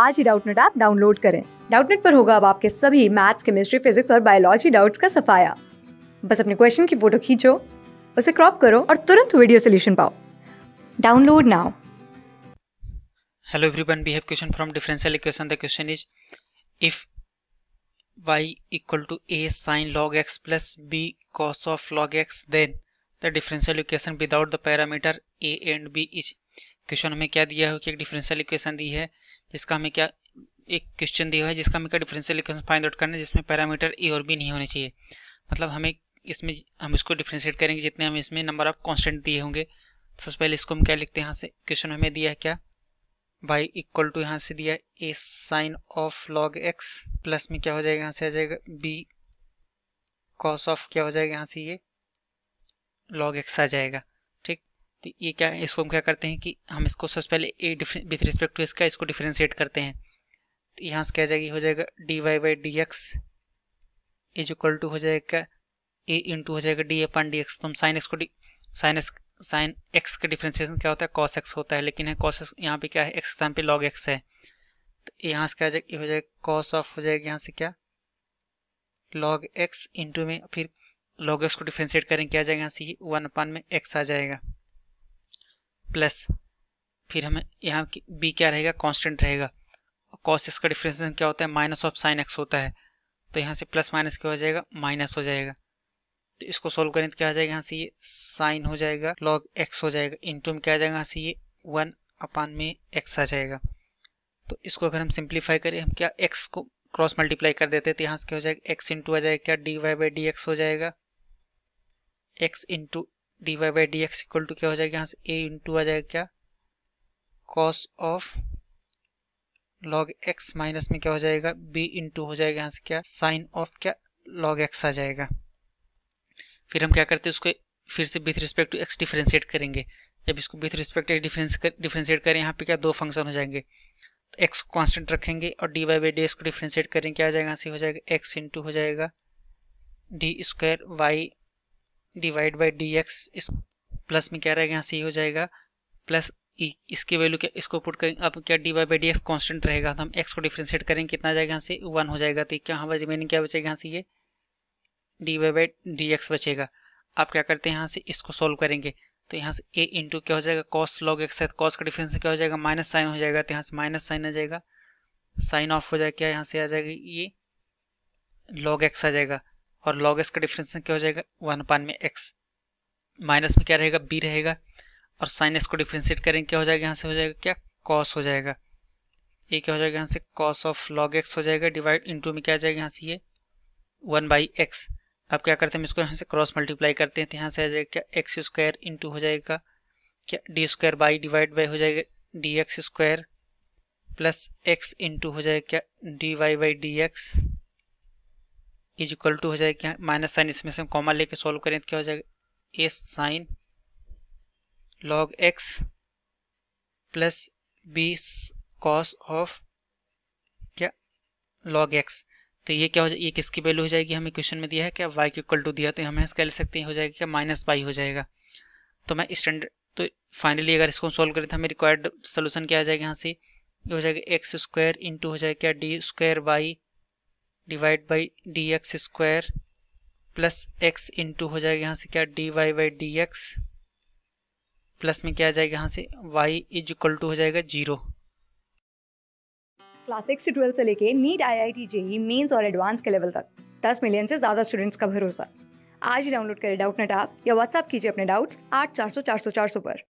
आज ही Doubtnet app download करें डाउटनेट पर होगा अब आपके सभी मैथ्स केमिस्ट्री फिजिक्स और बायोलॉजी डाउट्स का सफाया बस अपने क्वेश्चन की फोटो खींचो उसे क्रॉप करो और तुरंत वीडियो सोल्यूशन पाओ download now hello everyone we have question from differential equation the question is if y equal to a sine log x plus b cos of log x then the differential equation without the parameter a and b is question हमें क्या दिया है कि एक differential equation दी है जिसका हमें क्या एक क्वेश्चन दिया है जिसका हमें क्या डिफरेंशियल इक्वेशन फाइंड आउट करना है जिसमें पैरामीटर ए और बी नहीं होने चाहिए मतलब हमें इसमें हम इसको डिफ्रेंशिएट करेंगे जितने हम इसमें नंबर ऑफ कॉन्स्टेंट दिए होंगे तो सबसे पहले इसको हम क्या लिखते हैं यहाँ से क्वेश्चन हमें दिया है क्या वाई इक्वल टू यहाँ से दिया a sine of log x plus में क्या हो जाएगा यहाँ से आ जाएगा बी कॉस ऑफ क्या हो जाएगा यहाँ से ये लॉग एक्स आ जाएगा तो ये क्या इसको हम क्या करते हैं कि हम इसको सबसे पहले ए विथ रिस्पेक्ट टू इसका इसको डिफ्रेंशिएट करते हैं तो यहाँ से क्या जाएगी हो जाएगा d y by d x is equal to हो जाएगा ए इंटू हो जाएगा डी अपन डी एक्स तो हम साइन एक्स को साइन एक्स साइन एक्स का डिफ्रेंशिएशन क्या होता है कॉस एक्स होता है लेकिन है कॉस एक्स यहाँ पर क्या है एक्स स्थान पे लॉग एक्स है तो यहाँ से क्या जाएगा हो जाएगा कॉस ऑफ हो जाएगा यहाँ से क्या लॉग एक्स इंटू में फिर लॉग एक्स को डिफ्रेंशिएट करेंगे क्या जाएगा यहाँ से वन अपन में एक्स आ जाएगा प्लस फिर हमें यहाँ बी क्या रहेगा कॉन्स्टेंट रहेगा और कॉस एक्स का क्या होता है माइनस ऑफ साइन एक्स होता है तो यहाँ से प्लस माइनस क्या हो जाएगा माइनस हो जाएगा तो इसको सोल्व करें तो क्या आ जाएगा यहाँ से ये साइन हो जाएगा लॉग एक्स हो जाएगा इंटू में क्या आ जाएगा यहाँ से ये वन अपान में एक्स आ जाएगा तो इसको अगर हम सिंप्लीफाई करें हम क्या एक्स को क्रॉस मल्टीप्लाई कर देते हैं तो यहाँ से क्या हो जाएगा एक्स इंटू आ जाएगा क्या d y by d x हो जाएगा x into d y by d x equal to क्या हो जाएगा यहाँ से ए इंटू आ जाएगा क्या cos of log x minus में क्या हो जाएगा बी इंटू हो जाएगा यहाँ से क्या साइन ऑफ क्या लॉग एक्स आ जाएगा फिर हम क्या करते हैं उसको फिर से with respect to x differentiate करेंगे जब इसको with respect x difference differentiate करें यहाँ पे क्या दो फंक्शन हो जाएंगे तो एक्स कॉन्स्टेंट रखेंगे और डी वाई बाई डी इसको डिफ्रेंशिएट करें क्या आ जाएगा यहाँ से हो जाएगा एक्स इंटू हो जाएगा d square y divide by d x plus में क्या रहेगा यहाँ सी हो जाएगा प्लस e, इसकी वैल्यू क्या इसको पुट करेंगे अब क्या d y by d x constant रहेगा तो हम एक्स को डिफ्रेंशिएट करेंगे कितना जाएगा यहाँ से वन हो जाएगा तो क्या हमारे रिमेनिंग क्या बचेगा यहाँ से ये d y by d x बचेगा आप क्या करते हैं यहाँ से इसको सॉल्व करेंगे तो यहाँ से ए इंटू क्या हो जाएगा कॉस लॉग एक्स है कॉस का डिफरेंस क्या हो जाएगा माइनस साइन हो जाएगा तो यहाँ से माइनस साइन आ जाएगा साइन ऑफ हो जाएगा क्या यहाँ से आ जाएगा ये लॉग एक्स आ जाएगा और लॉग एक्स का डिफरेंस क्या हो जाएगा वन अपान में एक्स माइनस में क्या रहेगा बी रहेगा और साइन एक्स को डिफ्रेंशिएट करेंगे क्या हो जाएगा यहाँ से हो जाएगा क्या कॉस हो जाएगा ये क्या हो जाएगा यहाँ से कॉस ऑफ लॉग एक्स हो जाएगा डिवाइड इंटू में क्या आ जाएगा यहाँ से ये वन बाई एक्स अब क्या करते हैं हम इसको यहाँ से क्रॉस मल्टीप्लाई करते हैं तो यहाँ से आ जाएगा क्या एक्स स्क्वायर इंटू हो जाएगा क्या d square by divide by हो जाएगा d x square plus x into हो जाएगा क्या d y by d x is equal to हो जाएगा क्या माइनस साइन इसमें से हम कॉमा लेके सॉल्व करें तो क्या हो जाएगा a sine log x plus b cos of क्या लॉग एक्स तो ये क्या हो जाएगा ये किसकी वैल्यू हो जाएगी हमें क्वेश्चन में दिया है क्या वाई इक्वल टू दिया तो हमें इसका ले सकते हैं हो जाएगा क्या माइनस वाई हो जाएगा तो मैं स्टैंडर्ड तो फाइनली अगर इसको सॉल्व करें तो हमें रिक्वायर्ड सोल्यूशन क्या आ जाएगा यहाँ से ये हो जाएगा एक्स स्क्वायर इंटू हो जाएगा क्या d square y divide by d x square plus x into हो जाएगा यहाँ से क्या d y by d x plus में क्या आ जाएगा यहाँ से वाई इज इक्वल टू हो जाएगा जीरो क्लास सिक्स से ट्वेल्थ से लेके NEET I I T JEE mains और एडवांस के लेवल तक दस मिलियन से ज़्यादा स्टूडेंट्स का भरोसा आज ही डाउनलोड करें डाउट नेट आप या व्हाट्सअप कीजिए अपने डाउट्स आठ चार सौ चार सौ चार सौ पर